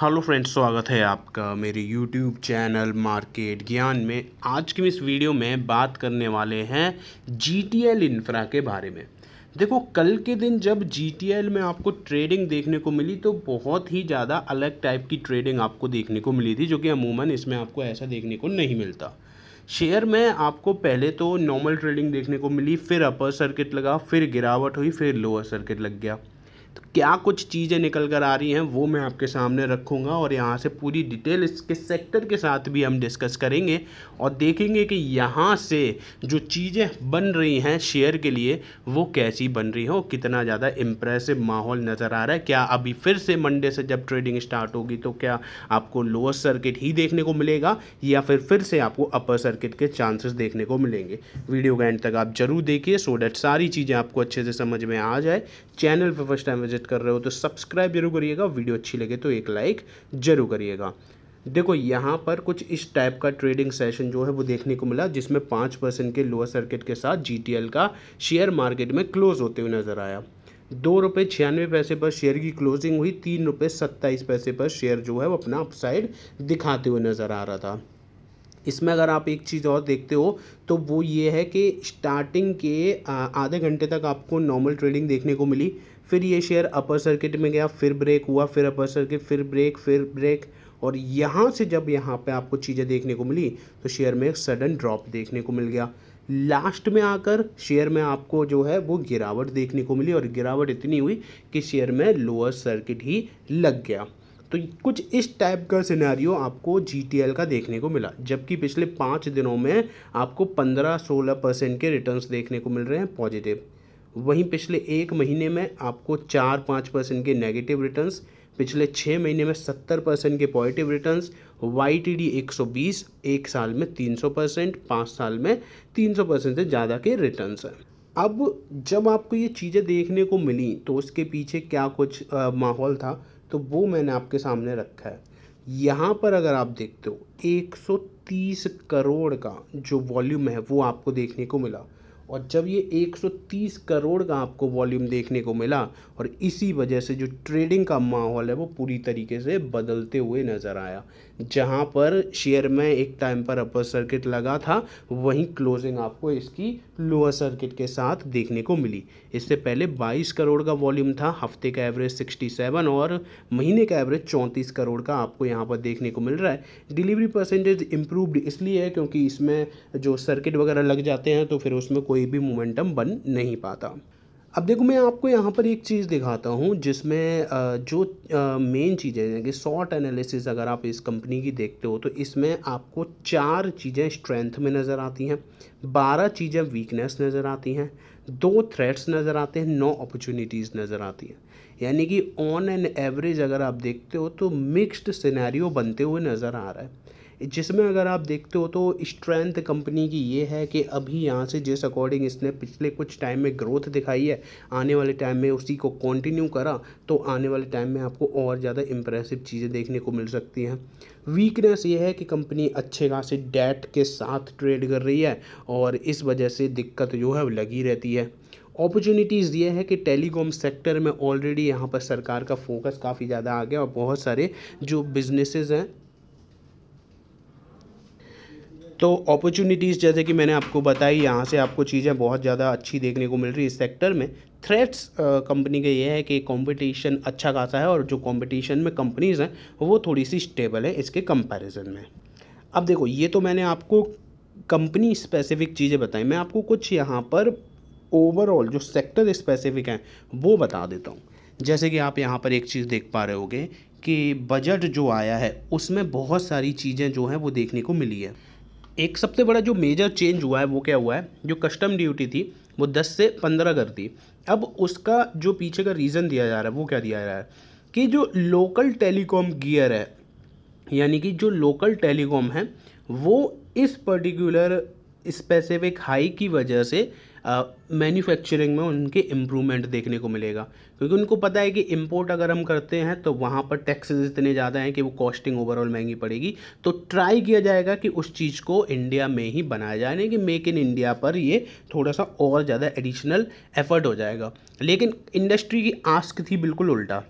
hello friends स्वागत है आपका मेरे यूट्यूब चैनल मार्केट ज्ञान में आज की इस वीडियो में बात करने वाले हैं जी टी एल इन्फ्रा के बारे में देखो कल के दिन जब जी टी एल में आपको ट्रेडिंग देखने को मिली तो बहुत ही ज़्यादा अलग टाइप की ट्रेडिंग आपको देखने को मिली थी जो कि अमूमन इसमें आपको ऐसा देखने को नहीं मिलता शेयर में आपको पहले तो नॉर्मल ट्रेडिंग देखने को मिली फिर अपर सर्किट लगा फिर गिरावट हुई फिर लोअर सर्किट लग गया क्या कुछ चीज़ें निकल कर आ रही हैं वो मैं आपके सामने रखूँगा और यहाँ से पूरी डिटेल इसके सेक्टर के साथ भी हम डिस्कस करेंगे और देखेंगे कि यहाँ से जो चीज़ें बन रही हैं शेयर के लिए वो कैसी बन रही हैं और कितना ज़्यादा इम्प्रेसिव माहौल नज़र आ रहा है क्या अभी फिर से मंडे से जब ट्रेडिंग स्टार्ट होगी तो क्या आपको लोअर सर्किट ही देखने को मिलेगा या फिर फिर से आपको अपर सर्किट के चांसेस देखने को मिलेंगे वीडियो का एंड तक आप जरूर देखिए सो डेट सारी चीज़ें आपको अच्छे से समझ में आ जाए चैनल पर फर्स्ट टाइम विजिट विजिट कर रहे हो तो सब्सक्राइब जरूर करिएगा वीडियो अच्छी लगे तो एक लाइक जरूर करिएगा देखो यहाँ पर कुछ इस टाइप का ट्रेडिंग सेशन जो है वो देखने को मिला जिसमें पाँच परसेंट के लोअर सर्किट के साथ जी का शेयर मार्केट में क्लोज होते हुए नज़र आया दो रुपये छियानवे पैसे पर शेयर की क्लोजिंग हुई तीन रुपये सत्ताईस पैसे पर शेयर जो है वो अपना अपसाइड दिखाते हुए नज़र आ रहा था इसमें अगर आप एक चीज़ और देखते हो तो वो ये है कि स्टार्टिंग के आधे घंटे तक आपको नॉर्मल ट्रेडिंग देखने को मिली फिर ये शेयर अपर सर्किट में गया फिर ब्रेक हुआ फिर अपर सर्किट फिर ब्रेक फिर ब्रेक और यहाँ से जब यहाँ पे आपको चीज़ें देखने को मिली तो शेयर में एक सडन ड्रॉप देखने को मिल गया लास्ट में आकर शेयर में आपको जो है वो गिरावट देखने को मिली और गिरावट इतनी हुई कि शेयर में लोअर सर्किट ही लग गया तो कुछ इस टाइप का सिनेरियो आपको जी का देखने को मिला जबकि पिछले पाँच दिनों में आपको पंद्रह सोलह परसेंट के रिटर्न देखने को मिल रहे हैं पॉजिटिव वहीं पिछले एक महीने में आपको चार पाँच परसेंट के नेगेटिव रिटर्न्स पिछले छः महीने में सत्तर परसेंट के positive returns Y T D एक सौ बीस एक साल में तीन सौ परसेंट पाँच साल में तीन सौ परसेंट से ज़्यादा के रिटर्न्स हैं अब जब आपको ये चीज़ें देखने को मिली तो उसके पीछे क्या कुछ माहौल था तो वो मैंने आपके सामने रखा है यहाँ पर अगर आप देखते हो 130 करोड़ का जो वॉल्यूम है वो आपको देखने को मिला और जब ये 130 करोड़ का आपको वॉल्यूम देखने को मिला और इसी वजह से जो ट्रेडिंग का माहौल है वो पूरी तरीके से बदलते हुए नज़र आया जहाँ पर शेयर में एक टाइम पर अपर सर्किट लगा था वहीं क्लोजिंग आपको इसकी लोअर सर्किट के साथ देखने को मिली इससे पहले 22 करोड़ का वॉल्यूम था हफ्ते का एवरेज सिक्सटी और महीने का एवरेज चौंतीस करोड़ का आपको यहाँ पर देखने को मिल रहा है डिलीवरी परसेंटेज इम्प्रूवड इसलिए है क्योंकि इसमें जो सर्किट वगैरह लग जाते हैं तो फिर उसमें कोई भी मोमेंटम बन नहीं पाता अब देखो मैं आपको यहाँ पर एक चीज़ दिखाता हूँ जिसमें जो मेन चीज़ें हैं कि शॉर्ट एनालिसिस अगर आप इस कंपनी की देखते हो तो इसमें आपको चार चीज़ें स्ट्रेंथ में नज़र आती हैं बारह चीज़ें वीकनेस नज़र आती हैं दो थ्रेट्स नज़र आते हैं नौ अपॉर्चुनिटीज़ नज़र आती हैं यानी कि ऑन एन एवरेज अगर आप देखते हो तो मिक्स्ड सिनेरियो बनते हुए नज़र आ रहा है जिसमें अगर आप देखते हो तो स्ट्रेंथ कंपनी की ये है कि अभी यहाँ से जिस अकॉर्डिंग इसने पिछले कुछ टाइम में ग्रोथ दिखाई है आने वाले टाइम में उसी को कंटिन्यू करा तो आने वाले टाइम में आपको और ज़्यादा इम्प्रेसिव चीज़ें देखने को मिल सकती हैं वीकनेस ये है कि कंपनी अच्छे खासे डेट के साथ ट्रेड कर रही है और इस वजह से दिक्कत जो है लगी रहती है अपॉर्चुनिटीज़ ये है कि टेलीकॉम सेक्टर में ऑलरेडी यहाँ पर सरकार का फोकस काफ़ी ज़्यादा आ गया और बहुत सारे जो बिजनेसेस हैं तो अपॉर्चुनिटीज़ जैसे कि मैंने आपको बताई यहाँ से आपको चीज़ें बहुत ज़्यादा अच्छी देखने को मिल रही है इस सेक्टर में थ्रेट्स कंपनी का ये है कि कंपटीशन अच्छा खासा है और जो कंपटीशन में कंपनीज़ हैं वो थोड़ी सी स्टेबल है इसके कंपैरिजन में अब देखो ये तो मैंने आपको कंपनी स्पेसिफिक चीज़ें बताई मैं आपको कुछ यहाँ पर ओवरऑल जो सेक्टर स्पेसिफिक हैं वो बता देता हूँ जैसे कि आप यहाँ पर एक चीज़ देख पा रहे होगे कि बजट जो आया है उसमें बहुत सारी चीज़ें जो हैं वो देखने को मिली है एक सबसे बड़ा जो मेजर चेंज हुआ है वो क्या हुआ है जो कस्टम ड्यूटी थी वो दस से पंद्रह कर दी अब उसका जो पीछे का रीज़न दिया जा रहा है वो क्या दिया जा रहा है कि जो लोकल टेलीकॉम गियर है यानी कि जो लोकल टेलीकॉम है वो इस पर्टिकुलर स्पेसिफिक हाई की वजह से मैन्युफैक्चरिंग में उनके इम्प्रूवमेंट देखने को मिलेगा क्योंकि उनको पता है कि इम्पोर्ट अगर हम करते हैं तो वहाँ पर टैक्सेस इतने ज़्यादा हैं कि वो कॉस्टिंग ओवरऑल महंगी पड़ेगी तो ट्राई किया जाएगा कि उस चीज़ को इंडिया में ही बनाया जाए यानी कि मेक इन इंडिया पर ये थोड़ा सा और ज़्यादा एडिशनल एफर्ट हो जाएगा लेकिन इंडस्ट्री की आस्क थी बिल्कुल उल्टा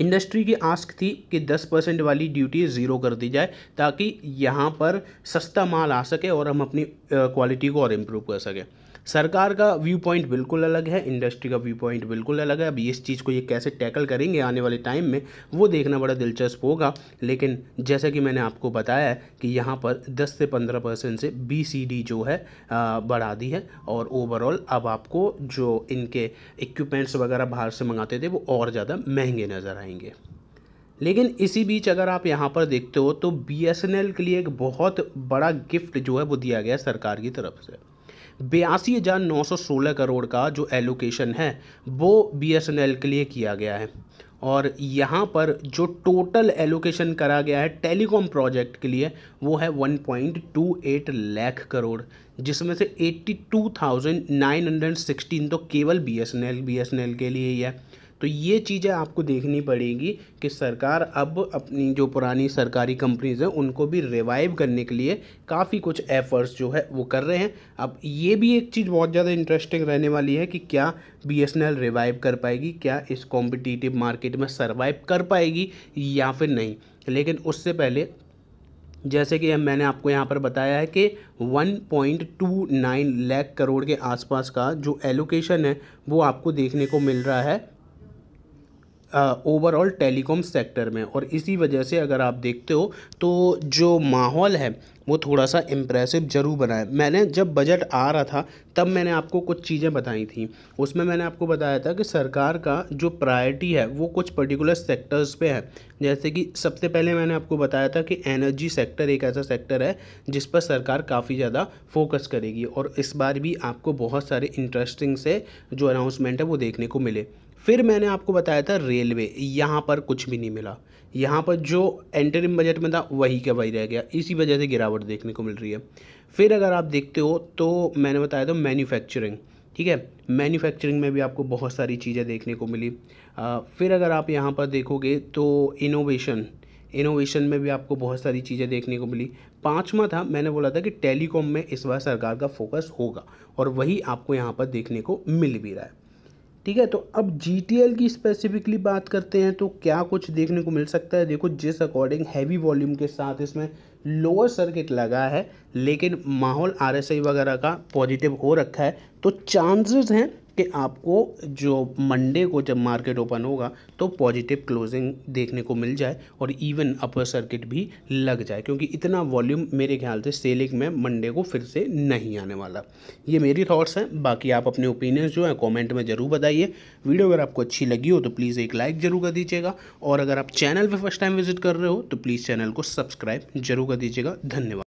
इंडस्ट्री की आस्क थी कि 10 परसेंट वाली ड्यूटी ज़ीरो कर दी जाए ताकि यहाँ पर सस्ता माल आ सके और हम अपनी क्वालिटी को और इम्प्रूव कर सकें सरकार का व्यू पॉइंट बिल्कुल अलग है इंडस्ट्री का व्यू पॉइंट बिल्कुल अलग है अब इस चीज़ को ये कैसे टैकल करेंगे आने वाले टाइम में वो देखना बड़ा दिलचस्प होगा लेकिन जैसा कि मैंने आपको बताया कि यहाँ पर दस से पंद्रह परसेंट से बी सी डी जो है बढ़ा दी है और ओवरऑल अब आपको जो इनके इक्विपमेंट्स वगैरह बाहर से मंगाते थे वो और ज़्यादा महंगे नज़र आएंगे लेकिन इसी बीच अगर आप यहाँ पर देखते हो तो बी के लिए एक बहुत बड़ा गिफ्ट जो है वो दिया गया सरकार की तरफ से बयासी हज़ार नौ सौ सोलह करोड़ का जो एलोकेशन है वो बी एस एन एल के लिए किया गया है और यहाँ पर जो टोटल एलोकेशन करा गया है टेलीकॉम प्रोजेक्ट के लिए वो है one point two eight lakh crore जिसमें से eighty two thousand nine hundred sixteen तो केवल B S N L B S N L के लिए ही है तो ये चीज़ें आपको देखनी पड़ेगी कि सरकार अब अपनी जो पुरानी सरकारी कंपनीज़ हैं उनको भी रिवाइव करने के लिए काफ़ी कुछ एफ़र्ट्स जो है वो कर रहे हैं अब ये भी एक चीज़ बहुत ज़्यादा इंटरेस्टिंग रहने वाली है कि क्या बी रिवाइव कर पाएगी क्या इस कॉम्पिटिटिव मार्केट में सर्वाइव कर पाएगी या फिर नहीं लेकिन उससे पहले जैसे कि मैंने आपको यहाँ पर बताया है कि 1.29 लाख करोड़ के आसपास का जो एलोकेशन है वो आपको देखने को मिल रहा है ओवरऑल टेलीकॉम सेक्टर में और इसी वजह से अगर आप देखते हो तो जो माहौल है वो थोड़ा सा इम्प्रेसिव जरूर बना है मैंने जब बजट आ रहा था तब मैंने आपको कुछ चीज़ें बताई थी उसमें मैंने आपको बताया था कि सरकार का जो प्रायोरिटी है वो कुछ पर्टिकुलर सेक्टर्स पे है जैसे कि सबसे पहले मैंने आपको बताया था कि एनर्जी सेक्टर एक ऐसा सेक्टर है जिस पर सरकार काफ़ी ज़्यादा फोकस करेगी और इस बार भी आपको बहुत सारे इंटरेस्टिंग से जो अनाउंसमेंट है वो देखने को मिले फिर मैंने आपको बताया था रेलवे यहाँ पर कुछ भी नहीं मिला यहाँ पर जो एंटरिम बजट में था वही का वही रह गया इसी वजह से गिरावट देखने को मिल रही है फिर अगर आप देखते हो तो मैंने बताया था मैन्युफैक्चरिंग ठीक है मैन्युफैक्चरिंग में भी आपको बहुत सारी चीज़ें देखने को मिली आ, फिर अगर आप यहाँ पर देखोगे तो इनोवेशन इनोवेशन में भी आपको बहुत सारी चीज़ें देखने को मिली पांचवा था मैंने बोला था कि टेलीकॉम में इस बार सरकार का फोकस होगा और वही आपको यहाँ पर देखने को मिल भी रहा है ठीक है तो अब जी की स्पेसिफिकली बात करते हैं तो क्या कुछ देखने को मिल सकता है देखो जिस अकॉर्डिंग हैवी वॉल्यूम के साथ इसमें लोअर सर्किट लगा है लेकिन माहौल आर वगैरह का पॉजिटिव हो रखा है तो चांसेस हैं कि आपको जो मंडे को जब मार्केट ओपन होगा तो पॉजिटिव क्लोजिंग देखने को मिल जाए और इवन अपर सर्किट भी लग जाए क्योंकि इतना वॉल्यूम मेरे ख्याल से सेलिंग में मंडे को फिर से नहीं आने वाला ये मेरी थाट्स हैं बाकी आप अपने ओपिनियंस जो हैं कॉमेंट में ज़रूर बताइए वीडियो अगर आपको अच्छी लगी हो तो प्लीज़ एक लाइक ज़रूर कर दीजिएगा और अगर आप चैनल पर फर्स्ट टाइम विजिट कर रहे हो तो प्लीज़ चैनल को सब्सक्राइब जरूर कर दीजिएगा धन्यवाद